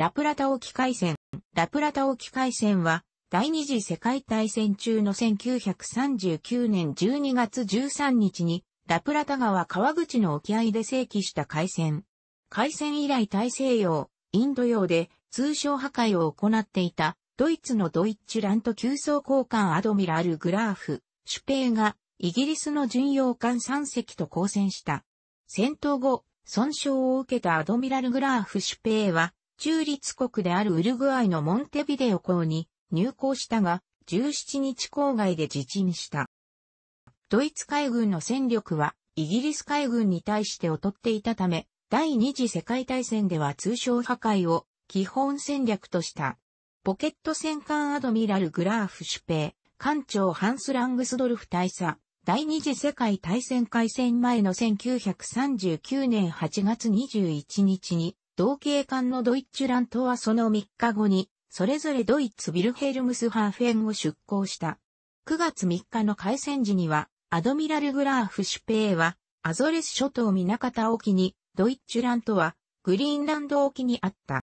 ラプラタ沖海戦。ラプラタ沖海戦は、第二次世界大戦中の1939年12月13日に、ラプラタ川川口の沖合で正規した海戦。海戦以来大西洋、インド洋で通商破壊を行っていた、ドイツのドイッチラント急走。交換アドミラル・グラーフ、シュペイが、イギリスの巡洋艦3隻と交戦した。戦闘後、損傷を受けたアドミラル・グラーフ・シュペイは、中立国であるウルグアイのモンテビデオ港に入港したが、17日郊外で自沈した。ドイツ海軍の戦力はイギリス海軍に対して劣っていたため、第二次世界大戦では通商破壊を基本戦略とした。ポケット戦艦アドミラル・グラーフ・シュペイ、艦長ハンス・ラングスドルフ大佐、第二次世界大戦開戦前の1939年8月21日に同警艦のドイッチュラントはその3日後に、それぞれドイツビルヘルムスハーフェンを出港した。9月3日の海戦時には、アドミラル・グラーフ・シュペーは、アゾレス諸島港方沖に、ドイッチュラントは、グリーンランド沖にあった。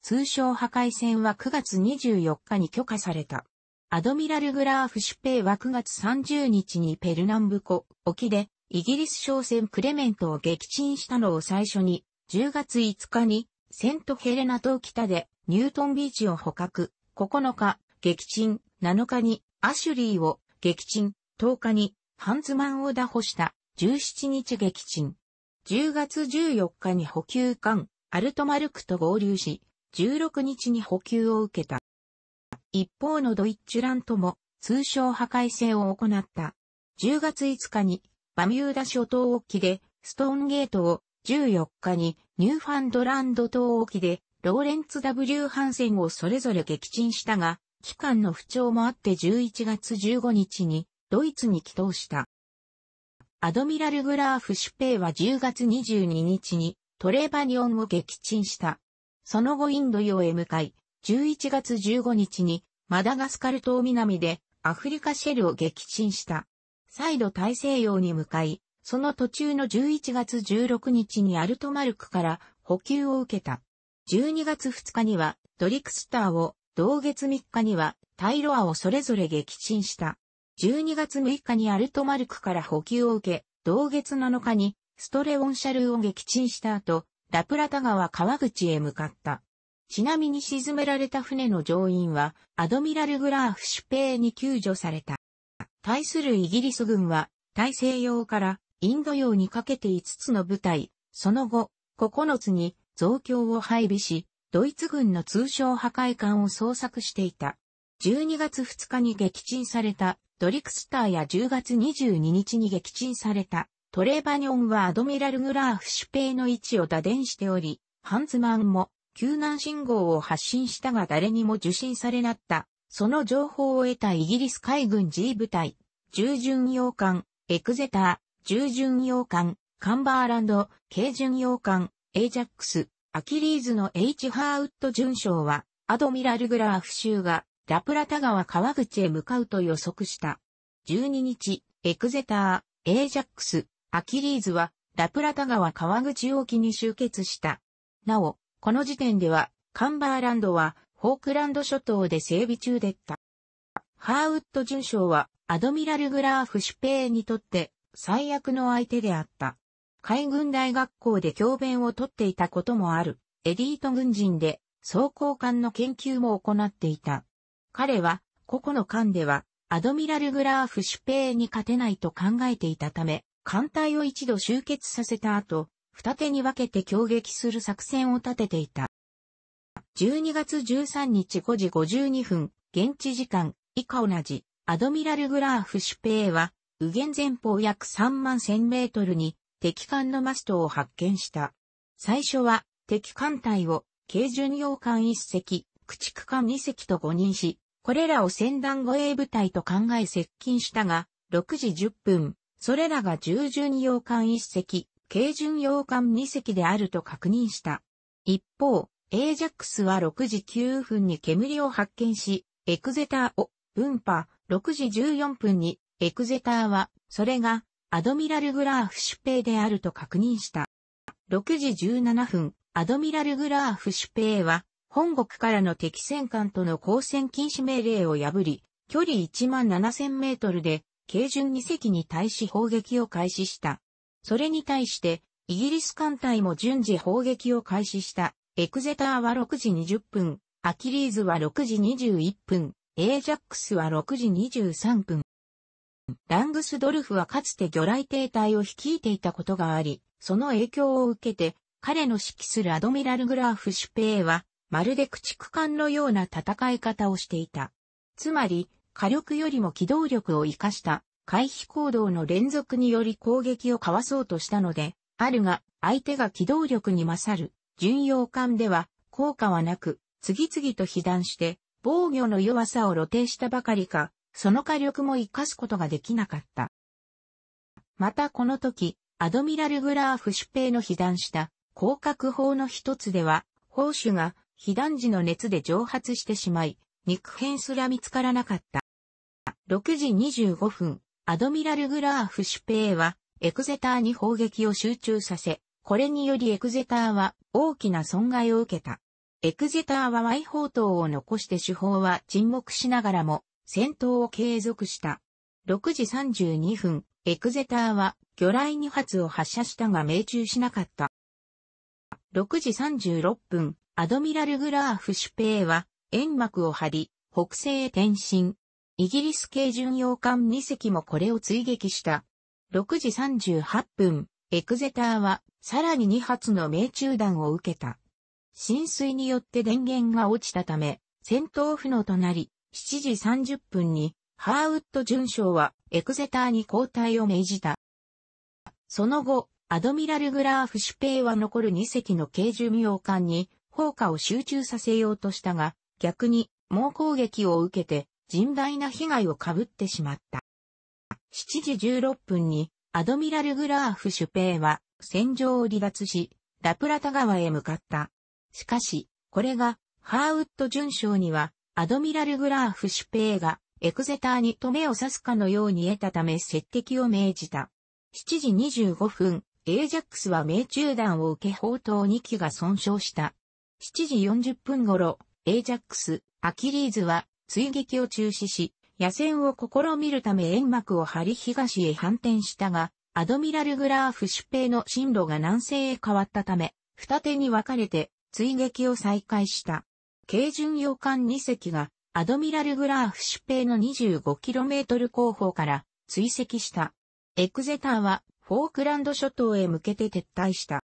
通称破壊戦は9月24日に許可された。アドミラル・グラーフ・シュペーは9月30日にペルナンブコ沖で、イギリス商船クレメントを撃沈したのを最初に、10月5日にセントヘレナ島北でニュートンビーチを捕獲、9日、撃沈、7日にアシュリーを撃沈、10日にハンズマンを打破した、17日撃沈。10月14日に補給艦、アルトマルクと合流し、16日に補給を受けた。一方のドイッチュラントも通称破壊戦を行った。10月5日にバミューダ諸島沖でストーンゲートを14日にニューファンドランド島沖でローレンツ W ハンセンをそれぞれ撃沈したが、期間の不調もあって11月15日にドイツに帰投した。アドミラル・グラーフ・シュペイは10月22日にトレバニオンを撃沈した。その後インド洋へ向かい、11月15日にマダガスカル島南でアフリカシェルを撃沈した。再度大西洋に向かい、その途中の11月16日にアルトマルクから補給を受けた。12月2日にはドリクスターを、同月3日にはタイロアをそれぞれ撃沈した。12月6日にアルトマルクから補給を受け、同月7日にストレオンシャルを撃沈した後、ラプラタ川川口へ向かった。ちなみに沈められた船の乗員は、アドミラル・グラーフ・シュペーに救助された。対するイギリス軍は、大西洋からインド洋にかけて5つの部隊、その後、9つに増強を配備し、ドイツ軍の通商破壊艦を捜索していた。12月2日に撃沈されたドリクスターや10月22日に撃沈されたトレーバニョンはアドミラル・グラーフ主兵の位置を打電しており、ハンズマンも救難信号を発信したが誰にも受信されなった。その情報を得たイギリス海軍 G 部隊、従巡洋艦、エクゼター、従巡洋艦、カンバーランド、軽巡洋艦、エイジャックス、アキリーズの H ハーウッド巡将は、アドミラルグラーフ州が、ラプラタ川川口へ向かうと予測した。12日、エクゼター、エイジャックス、アキリーズは、ラプラタ川川口沖に集結した。なお、この時点では、カンバーランドは、フォークランド諸島で整備中でった。ハーウッド巡将は、アドミラルグラーフペイにとって、最悪の相手であった。海軍大学校で教鞭をとっていたこともある、エリート軍人で、装甲艦の研究も行っていた。彼は、個々の艦では、アドミラル・グラーフ・シュペーに勝てないと考えていたため、艦隊を一度集結させた後、二手に分けて攻撃する作戦を立てていた。12月13日5時52分、現地時間、以下同じ、アドミラル・グラーフ・シュペーは、右舷前方約3万1000メートルに敵艦のマストを発見した。最初は敵艦隊を軽巡洋艦1隻、駆逐艦2隻と誤認し、これらを戦団護衛部隊と考え接近したが、6時10分、それらが従巡洋艦1隻、軽巡洋艦2隻であると確認した。一方、エージャックスは6時9分に煙を発見し、エクゼターを、分派、6時14分にエクゼターは、それが、アドミラル・グラーフシュペイであると確認した。6時17分、アドミラル・グラーフシュペイは、本国からの敵戦艦との交戦禁止命令を破り、距離1万7000メートルで、軽巡2隻に対し砲撃を開始した。それに対して、イギリス艦隊も順次砲撃を開始した。エクゼターは6時20分、アキリーズは6時21分、エージャックスは6時23分。ラングスドルフはかつて魚雷艇隊を率いていたことがあり、その影響を受けて、彼の指揮するアドミラルグラーフ・シュペーは、まるで駆逐艦のような戦い方をしていた。つまり、火力よりも機動力を活かした回避行動の連続により攻撃をかわそうとしたので、あるが、相手が機動力に勝る、巡洋艦では、効果はなく、次々と被弾して、防御の弱さを露呈したばかりか、その火力も活かすことができなかった。またこの時、アドミラル・グラーフシュペイの被弾した広角砲の一つでは、砲手が被弾時の熱で蒸発してしまい、肉片すら見つからなかった。6時25分、アドミラル・グラーフシュペイは、エクゼターに砲撃を集中させ、これによりエクゼターは大きな損害を受けた。エクゼターは Y 砲塔を残して手法は沈黙しながらも戦闘を継続した。6時32分、エクゼターは魚雷2発を発射したが命中しなかった。6時36分、アドミラル・グラーフ・シュペーは煙幕を張り、北西へ転進。イギリス系巡洋艦2隻もこれを追撃した。6時38分、エクゼターはさらに2発の命中弾を受けた。浸水によって電源が落ちたため、戦闘不能となり、7時30分に、ハーウッド巡将はエクゼターに交代を命じた。その後、アドミラル・グラーフ・シュペイは残る2隻の軽巡洋艦に砲火を集中させようとしたが、逆に猛攻撃を受けて甚大な被害を被ってしまった。7時16分にアドミラル・グラーフ・シュペイは戦場を離脱し、ラプラタ川へ向かった。しかし、これがハーウッド巡将にはアドミラル・グラーフ・シュペーが、エクゼターに止めを刺すかのように得たため接敵を命じた。7時25分、エージャックスは命中弾を受け砲塔2機が損傷した。7時40分頃、エージャックス、アキリーズは追撃を中止し、野戦を試みるため煙幕を張り東へ反転したが、アドミラル・グラーフ・シュペイの進路が南西へ変わったため、二手に分かれて追撃を再開した。軽巡洋艦2隻がアドミラルグラーフシュペイの 25km 後方から追跡した。エクゼターはフォークランド諸島へ向けて撤退した。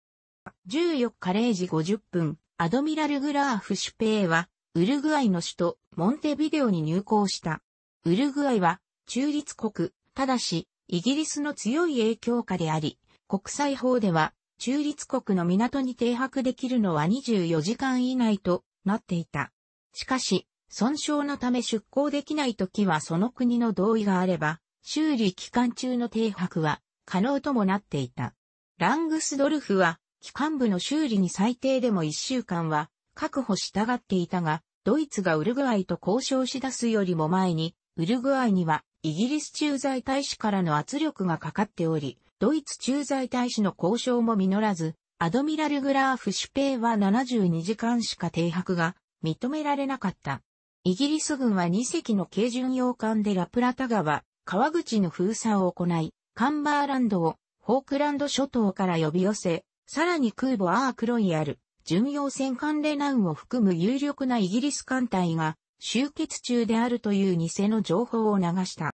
14日0時50分、アドミラルグラーフシュペイはウルグアイの首都モンテビデオに入港した。ウルグアイは中立国、ただしイギリスの強い影響下であり、国際法では中立国の港に停泊できるのは24時間以内となっていた。しかし、損傷のため出港できない時はその国の同意があれば、修理期間中の停泊は可能ともなっていた。ラングスドルフは、機関部の修理に最低でも1週間は確保したがっていたが、ドイツがウルグアイと交渉し出すよりも前に、ウルグアイにはイギリス駐在大使からの圧力がかかっており、ドイツ駐在大使の交渉も実らず、アドミラル・グラーフ・シュペイは72時間しか停泊が認められなかった。イギリス軍は2隻の軽巡洋艦でラプラタ川、川口の封鎖を行い、カンバーランドをフォークランド諸島から呼び寄せ、さらに空母アークロイアル、巡洋戦艦レナウンを含む有力なイギリス艦隊が集結中であるという偽の情報を流した。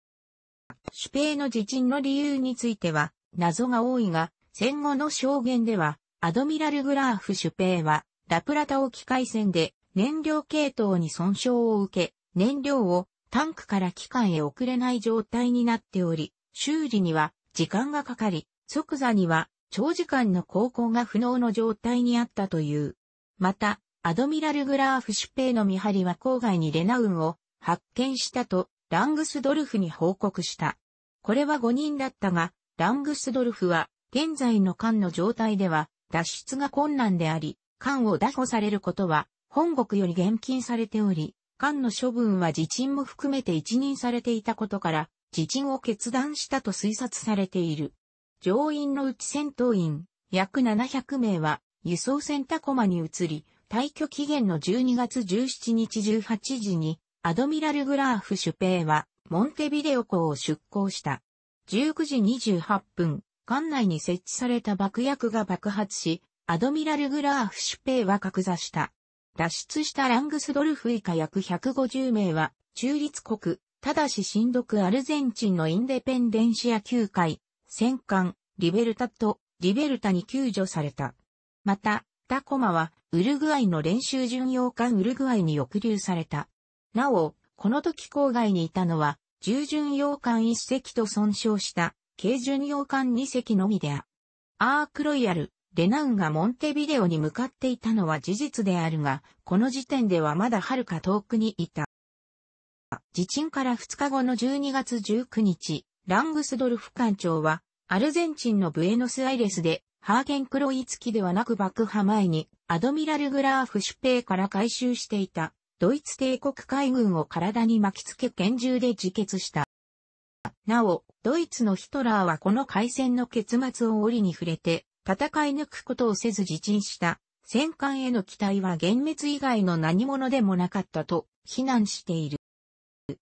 シュペイの自沈の理由については謎が多いが、戦後の証言ではアドミラル・グラーフ・シュペイは、ラプラタ沖海戦で燃料系統に損傷を受け、燃料をタンクから機関へ送れない状態になっており、修理には時間がかかり、即座には長時間の航行が不能の状態にあったという。また、アドミラル・グラーフ・シュペイの見張りは郊外にレナウンを発見したと、ラングスドルフに報告した。これは5人だったが、ラングスドルフは、現在の艦の状態では、脱出が困難であり、艦を拿捕されることは、本国より厳禁されており、艦の処分は自沈も含めて一任されていたことから、自沈を決断したと推察されている。乗員のうち戦闘員、約700名は、輸送船タコマに移り、退去期限の12月17日18時に、アドミラル・グラーフ主兵は、モンテビデオ港を出港した。19時28分、艦内に設置された爆薬が爆発し、アドミラル・グラーフ・シュペイは格座した。脱出したラングスドルフ以下約150名は、中立国、ただし新独アルゼンチンのインデペンデンシア9回、戦艦、リベルタと、リベルタに救助された。また、タコマは、ウルグアイの練習巡洋艦ウルグアイに抑留された。なお、この時郊外にいたのは、従巡洋艦一隻と損傷した軽巡洋艦2隻のみであ。アークロイヤル、レナウンがモンテビデオに向かっていたのは事実であるが、この時点ではまだ遥か遠くにいた。地震から2日後の12月19日、ラングスドルフ艦長は、アルゼンチンのブエノスアイレスで、ハーゲンクロイツ機ではなく爆破前に、アドミラル・グラーフペ兵から回収していた、ドイツ帝国海軍を体に巻きつけ拳銃で自決した。なお、ドイツのヒトラーはこの海戦の結末を折に触れて、戦い抜くことをせず自沈した戦艦への期待は幻滅以外の何者でもなかったと非難している。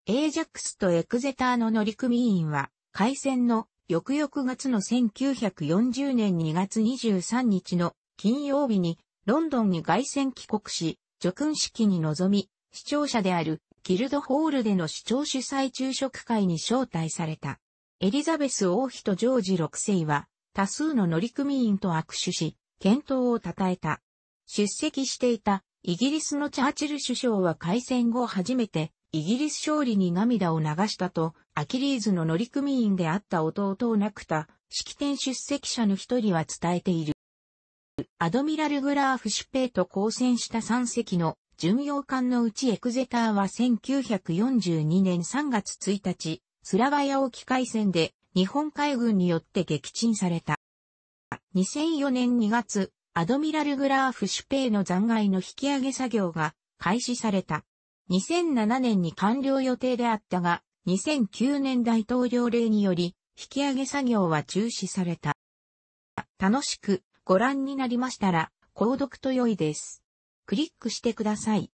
エージャックスとエクゼターの乗組員は、海戦の翌々月の1940年2月23日の金曜日にロンドンに外戦帰国し、叙勲式に臨み、視聴者であるギルドホールでの市長主催昼食会に招待された。エリザベス王妃とジョージ6世は、多数の乗組員と握手し、健闘を称えた。出席していたイギリスのチャーチル首相は開戦後初めてイギリス勝利に涙を流したとアキリーズの乗組員であった弟を亡くた式典出席者の一人は伝えている。アドミラル・グラーフ・シュペイと交戦した3隻の巡洋艦のうちエクゼターは1942年3月1日、スラバヤ沖海戦で日本海軍によって撃沈された。2004年2月、アドミラルグラーフシュペイの残骸の引き上げ作業が開始された。2007年に完了予定であったが、2009年大統領令により、引き上げ作業は中止された。楽しくご覧になりましたら、購読と良いです。クリックしてください。